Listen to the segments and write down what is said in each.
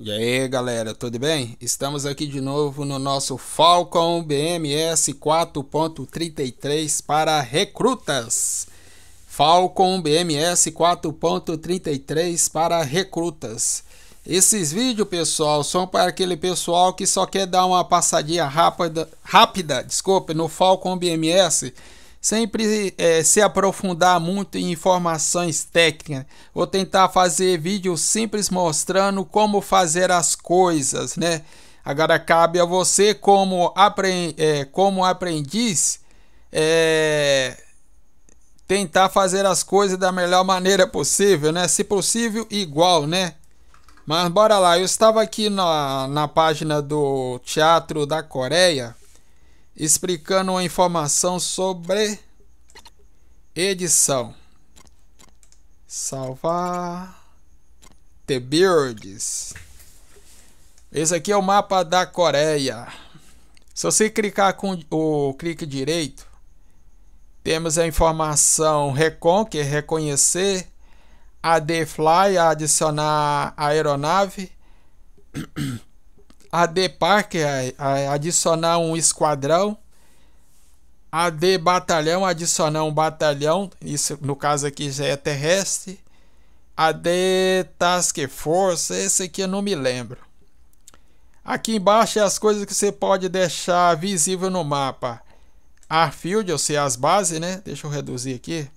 E aí galera, tudo bem? Estamos aqui de novo no nosso Falcon BMS 4.33 para recrutas. Falcon BMS 4.33 para recrutas. Esses vídeos, pessoal, são para aquele pessoal que só quer dar uma passadinha rápida, rápida, desculpa, no Falcon BMS sempre é, se aprofundar muito em informações técnicas. Vou tentar fazer vídeos simples mostrando como fazer as coisas, né? Agora cabe a você como, apre é, como aprendiz é, tentar fazer as coisas da melhor maneira possível, né? Se possível, igual, né? Mas bora lá, eu estava aqui na, na página do Teatro da Coreia explicando uma informação sobre edição. Salvar The Birds. Esse aqui é o mapa da Coreia. Se você clicar com o clique direito, temos a informação RECON, que é reconhecer, AD Fly, adicionar a aeronave. a D Parker adicionar um esquadrão, a D Batalhão adicionar um batalhão, isso no caso aqui já é terrestre, a D Task Force, esse aqui eu não me lembro. Aqui embaixo é as coisas que você pode deixar visível no mapa. Arfield, ou seja, as bases, né? Deixa eu reduzir aqui.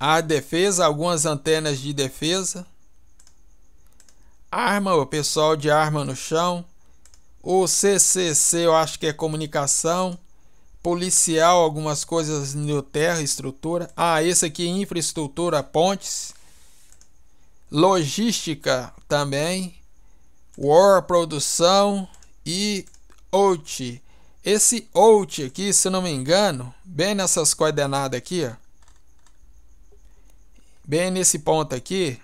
A defesa, algumas antenas de defesa arma, o pessoal de arma no chão. O CCC, eu acho que é comunicação. Policial, algumas coisas no terra, estrutura. Ah, esse aqui, infraestrutura, pontes. Logística também. War, produção. E OUT. Esse OUT aqui, se não me engano, bem nessas coordenadas aqui, ó. Bem nesse ponto aqui,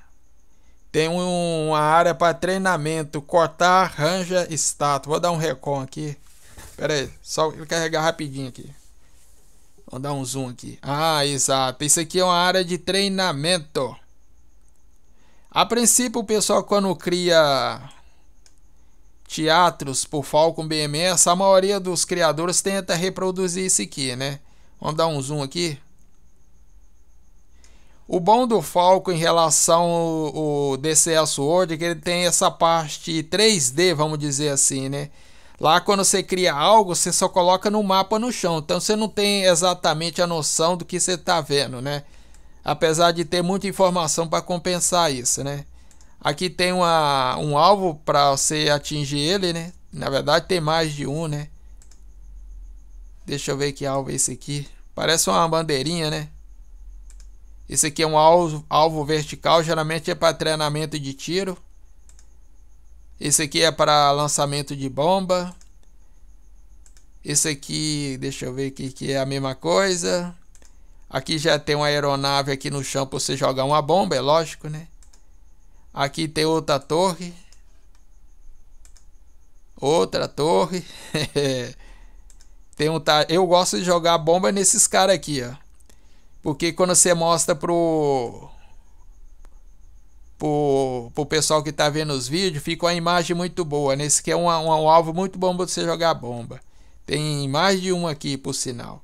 tem um, uma área para treinamento, cortar, ranja, estátua. Vou dar um recon aqui. Pera aí, só carregar rapidinho aqui. Vou dar um zoom aqui. Ah, exato. Isso aqui é uma área de treinamento. A princípio, o pessoal quando cria teatros por Falcon BMS, a maioria dos criadores tenta reproduzir isso aqui, né? Vamos dar um zoom aqui. O bom do Falco em relação ao, DCS World é que ele tem essa parte 3D, vamos dizer assim, né? Lá quando você cria algo, você só coloca no mapa no chão, então você não tem exatamente a noção do que você está vendo, né? Apesar de ter muita informação para compensar isso, né? Aqui tem uma, um alvo para você atingir ele, né? Na verdade tem mais de um, né? Deixa eu ver que alvo é esse aqui. Parece uma bandeirinha, né? Esse aqui é um alvo, alvo vertical, geralmente é para treinamento de tiro. Esse aqui é para lançamento de bomba. Esse aqui, deixa eu ver aqui que é a mesma coisa. Aqui já tem uma aeronave aqui no chão para você jogar uma bomba, é lógico, né? Aqui tem outra torre. Outra torre. tem um ta... Eu gosto de jogar bomba nesses caras aqui, ó. Porque quando você mostra pro pro, pro pessoal que está vendo os vídeos, fica uma imagem muito boa. Nesse que é um alvo muito bom para você jogar bomba. Tem mais de um aqui, por sinal.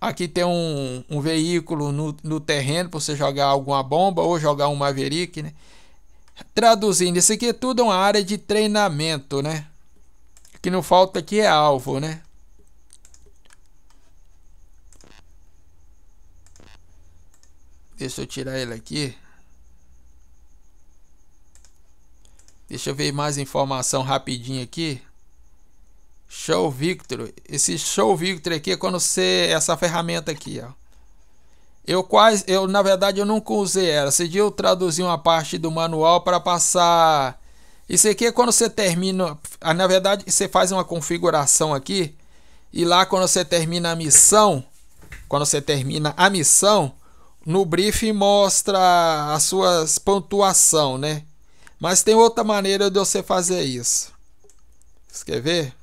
Aqui tem um, um veículo no, no terreno para você jogar alguma bomba ou jogar um Maverick, né? Traduzindo, isso aqui é tudo uma área de treinamento, né? O que não falta aqui é alvo, né? Deixa eu tirar ele aqui. Deixa eu ver mais informação rapidinho aqui. Show Victor. Esse Show Victor aqui é quando você. Essa ferramenta aqui, ó. Eu quase. Eu, na verdade, eu nunca usei ela. Esse dia eu traduzi uma parte do manual para passar. Isso aqui é quando você termina. Ah, na verdade, você faz uma configuração aqui. E lá, quando você termina a missão. Quando você termina a missão, no briefing mostra as suas pontuação, né? Mas tem outra maneira de você fazer isso. Você quer ver?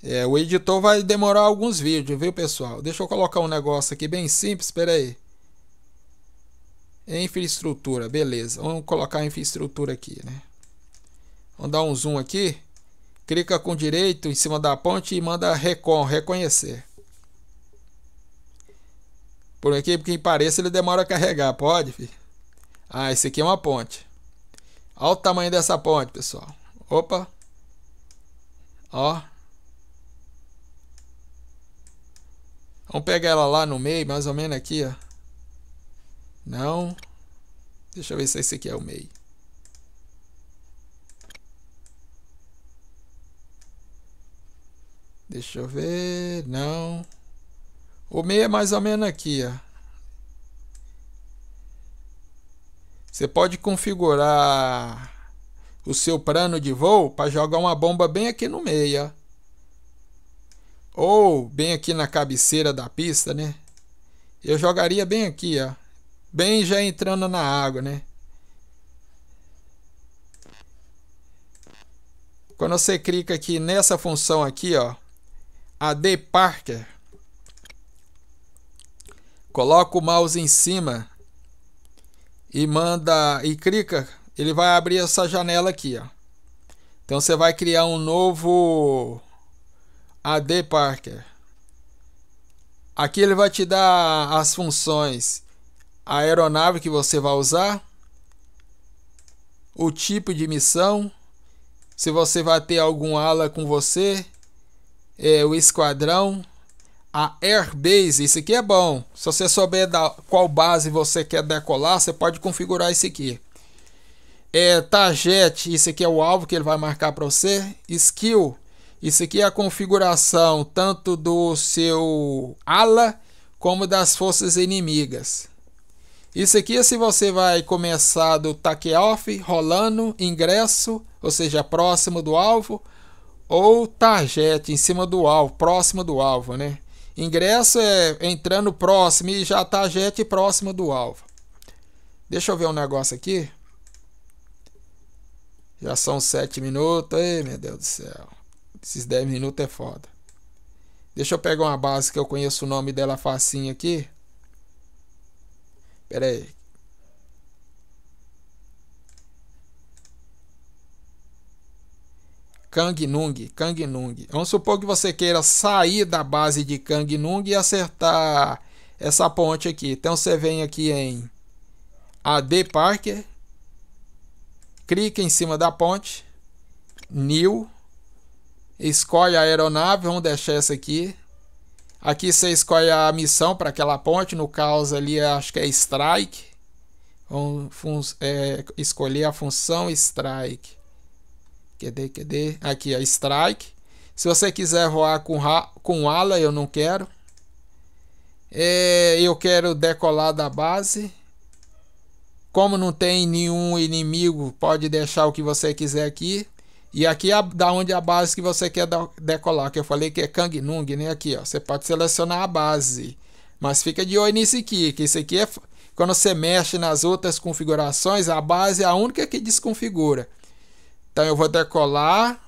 É, o editor vai demorar alguns vídeos, viu, pessoal? Deixa eu colocar um negócio aqui bem simples, espera aí. Infraestrutura, beleza. Vamos colocar a infraestrutura aqui, né? Vamos dar um zoom aqui. Clica com direito em cima da ponte e manda recon, reconhecer. Por aqui, porque pareça, ele demora a carregar. Pode, filho? Ah, esse aqui é uma ponte. Olha o tamanho dessa ponte, pessoal. Opa. Ó. Vamos pegar ela lá no meio, mais ou menos aqui, ó. Não. Deixa eu ver se esse aqui é o meio. Deixa eu ver. Não. Não. O meio é mais ou menos aqui, ó. Você pode configurar o seu plano de voo para jogar uma bomba bem aqui no meio, ó. Ou bem aqui na cabeceira da pista, né? Eu jogaria bem aqui, ó. Bem já entrando na água, né? Quando você clica aqui nessa função aqui, ó, AD Parker, coloca o mouse em cima e manda e clica, ele vai abrir essa janela aqui, ó. Então você vai criar um novo AD Parker. Aqui ele vai te dar as funções, a aeronave que você vai usar, o tipo de missão, se você vai ter algum ala com você, é, o esquadrão, a Airbase. Isso aqui é bom. Se você souber da qual base você quer decolar, você pode configurar isso aqui. É, target, isso aqui é o alvo que ele vai marcar para você. Skill, isso aqui é a configuração tanto do seu ala como das forças inimigas. Isso aqui é se você vai começar do takeoff rolando, ingresso, ou seja, próximo do alvo, ou target, em cima do alvo, próximo do alvo, né? Ingresso é entrando próximo e já tá jet próximo do alvo. Deixa eu ver um negócio aqui. Já são 7 minutos. Ei, meu Deus do céu. Esses 10 minutos é foda. Deixa eu pegar uma base que eu conheço o nome dela facinho aqui. Pera aí. Kang Nung, Kang Nung. Vamos supor que você queira sair da base de Kang Nung e acertar essa ponte aqui. Então você vem aqui em AD Parker, clica em cima da ponte, New, escolhe a aeronave, vamos deixar essa aqui. Aqui você escolhe a missão para aquela ponte, no caso ali acho que é Strike. Vamos é, escolher a função Strike. Cadê, cadê? Aqui, ó, strike. Se você quiser voar com, com ala, eu não quero. É, eu quero decolar da base. Como não tem nenhum inimigo, pode deixar o que você quiser aqui. E aqui é da onde a base que você quer decolar, que eu falei que é Kangnung, né? Aqui, ó, você pode selecionar a base. Mas fica de olho nisso aqui, que isso aqui é quando você mexe nas outras configurações, a base é a única que desconfigura. Então eu vou decolar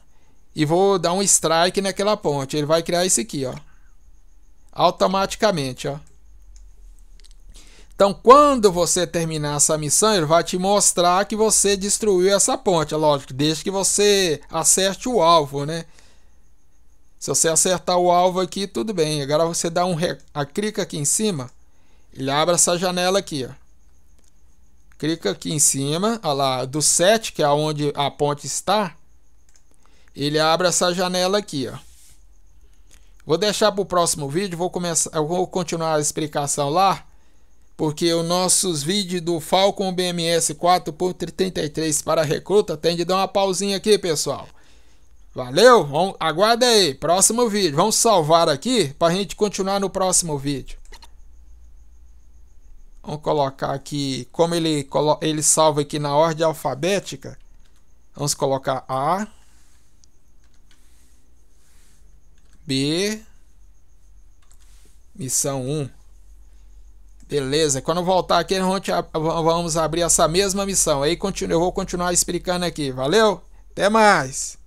e vou dar um strike naquela ponte. Ele vai criar isso aqui, ó. Automaticamente, ó. Então, quando você terminar essa missão, ele vai te mostrar que você destruiu essa ponte. É lógico, desde que você acerte o alvo, né? Se você acertar o alvo aqui, tudo bem. Agora você dá um a clica aqui em cima, ele abre essa janela aqui, ó clica aqui em cima, olha lá, do 7, que é onde a ponte está, ele abre essa janela aqui, ó. Vou deixar para o próximo vídeo, vou começar, eu vou continuar a explicação lá, porque os nossos vídeos do Falcon BMS 4x33 para recruta tem de dar uma pausinha aqui, pessoal. Valeu? Vamos, aguarda aí, próximo vídeo. Vamos salvar aqui para a gente continuar no próximo vídeo. Vamos colocar aqui, como ele, ele salva aqui na ordem alfabética, vamos colocar A, B, missão 1. Beleza, quando voltar aqui, vamos abrir essa mesma missão. Aí eu vou continuar explicando aqui. Valeu, até mais!